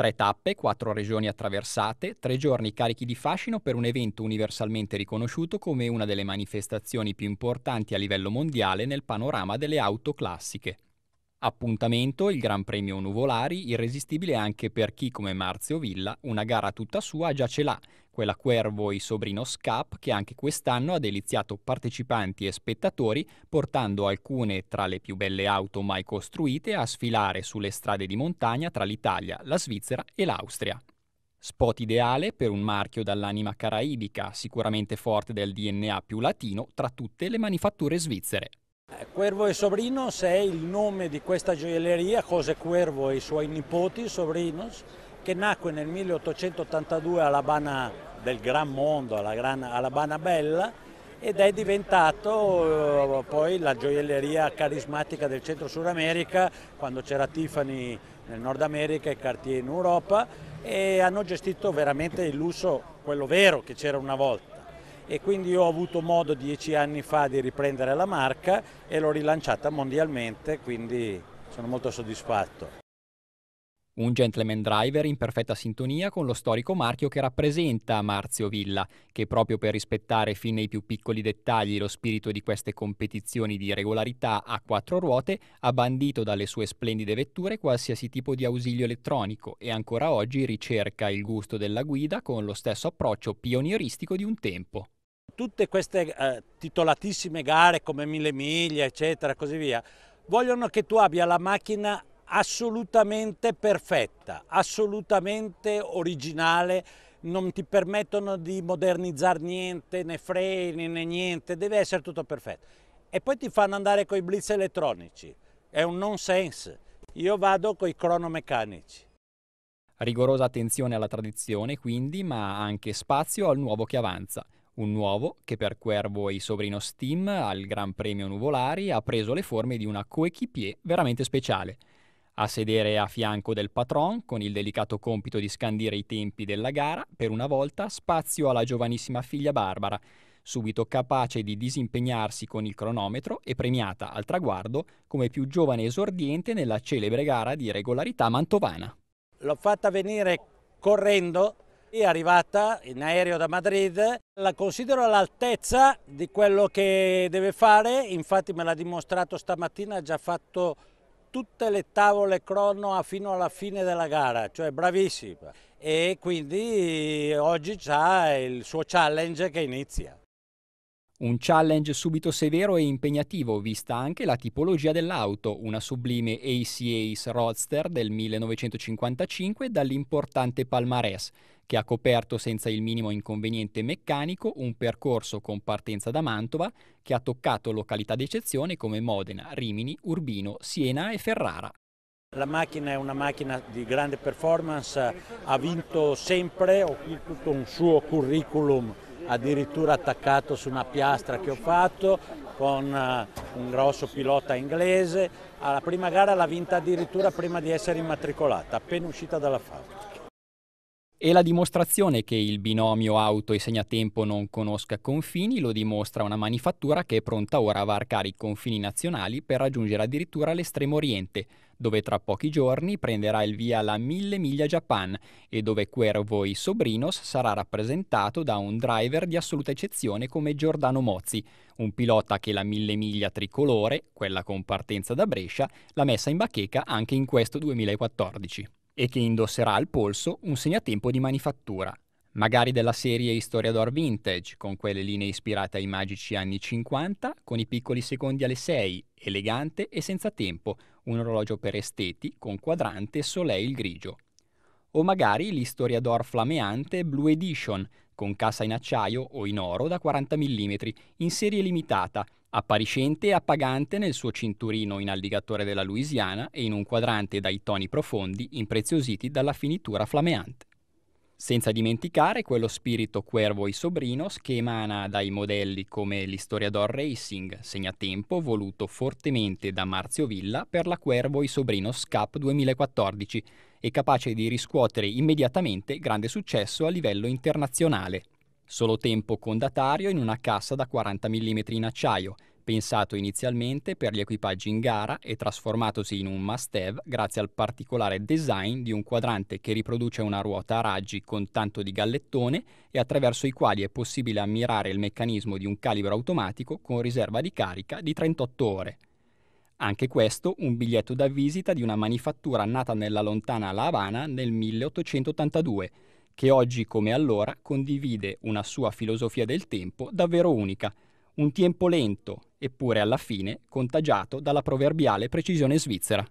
Tre tappe, quattro regioni attraversate, tre giorni carichi di fascino per un evento universalmente riconosciuto come una delle manifestazioni più importanti a livello mondiale nel panorama delle auto classiche. Appuntamento, il Gran Premio Nuvolari, irresistibile anche per chi come Marzio Villa una gara tutta sua già ce l'ha, quella Cuervo e Sobrino Scap che anche quest'anno ha deliziato partecipanti e spettatori portando alcune tra le più belle auto mai costruite a sfilare sulle strade di montagna tra l'Italia, la Svizzera e l'Austria. Spot ideale per un marchio dall'anima caraibica, sicuramente forte del DNA più latino tra tutte le manifatture svizzere. Eh, Cuervo e Sobrinos è il nome di questa gioielleria, José Cuervo e i suoi nipoti Sobrinos, che nacque nel 1882 alla Bana del Gran Mondo, alla, gran, alla Habana Bella, ed è diventato eh, poi la gioielleria carismatica del Centro Sud America, quando c'era Tiffany nel Nord America e Cartier in Europa, e hanno gestito veramente il lusso, quello vero che c'era una volta e quindi ho avuto modo dieci anni fa di riprendere la marca e l'ho rilanciata mondialmente, quindi sono molto soddisfatto. Un gentleman driver in perfetta sintonia con lo storico marchio che rappresenta Marzio Villa, che proprio per rispettare fin nei più piccoli dettagli lo spirito di queste competizioni di regolarità a quattro ruote, ha bandito dalle sue splendide vetture qualsiasi tipo di ausilio elettronico e ancora oggi ricerca il gusto della guida con lo stesso approccio pionieristico di un tempo tutte queste eh, titolatissime gare come mille miglia, eccetera, così via, vogliono che tu abbia la macchina assolutamente perfetta, assolutamente originale, non ti permettono di modernizzare niente, né freni, né niente, deve essere tutto perfetto. E poi ti fanno andare con i blitz elettronici, è un nonsense. Io vado con i cronomeccanici. Rigorosa attenzione alla tradizione quindi, ma anche spazio al nuovo che avanza – un nuovo che per Cuervo e i sovrino Steam al Gran Premio Nuvolari ha preso le forme di una coequipier veramente speciale. A sedere a fianco del patron con il delicato compito di scandire i tempi della gara, per una volta spazio alla giovanissima figlia Barbara, subito capace di disimpegnarsi con il cronometro e premiata al traguardo come più giovane esordiente nella celebre gara di regolarità mantovana. L'ho fatta venire correndo è arrivata in aereo da Madrid, la considero all'altezza di quello che deve fare, infatti me l'ha dimostrato stamattina, ha già fatto tutte le tavole crono fino alla fine della gara, cioè bravissima. E quindi oggi ha il suo challenge che inizia. Un challenge subito severo e impegnativo, vista anche la tipologia dell'auto, una sublime Ace Ace Roadster del 1955 dall'importante palmarès, che ha coperto senza il minimo inconveniente meccanico un percorso con partenza da Mantova che ha toccato località d'eccezione come Modena, Rimini, Urbino, Siena e Ferrara. La macchina è una macchina di grande performance, ha vinto sempre, ho ha tutto un suo curriculum addirittura attaccato su una piastra che ho fatto con eh, un grosso pilota inglese. Alla prima gara l'ha vinta addirittura prima di essere immatricolata, appena uscita dalla fabbrica. E la dimostrazione che il binomio auto e segnatempo non conosca confini lo dimostra una manifattura che è pronta ora a varcare i confini nazionali per raggiungere addirittura l'estremo oriente, dove tra pochi giorni prenderà il via la 1000 miglia Japan e dove Cuervo e Sobrinos sarà rappresentato da un driver di assoluta eccezione come Giordano Mozzi, un pilota che la 1000 miglia tricolore, quella con partenza da Brescia, l'ha messa in bacheca anche in questo 2014 e che indosserà al polso un segnatempo di manifattura, magari della serie Historiador Vintage, con quelle linee ispirate ai magici anni 50, con i piccoli secondi alle 6, elegante e senza tempo, un orologio per esteti con quadrante e soleil grigio. O magari l'Historiador flameante Blue Edition, con cassa in acciaio o in oro da 40 mm, in serie limitata, appariscente e appagante nel suo cinturino in alligatore della Louisiana e in un quadrante dai toni profondi impreziositi dalla finitura flameante. Senza dimenticare quello spirito cuervo e sobrinos che emana dai modelli come l'Historiador Racing, segnatempo voluto fortemente da Marzio Villa per la Cuervo e Sobrinos Cup 2014 e capace di riscuotere immediatamente grande successo a livello internazionale. Solo tempo con datario in una cassa da 40 mm in acciaio, pensato inizialmente per gli equipaggi in gara e trasformatosi in un must-have grazie al particolare design di un quadrante che riproduce una ruota a raggi con tanto di gallettone e attraverso i quali è possibile ammirare il meccanismo di un calibro automatico con riserva di carica di 38 ore. Anche questo un biglietto da visita di una manifattura nata nella lontana La Habana nel 1882, che oggi come allora condivide una sua filosofia del tempo davvero unica – un tempo lento, eppure alla fine contagiato dalla proverbiale precisione svizzera.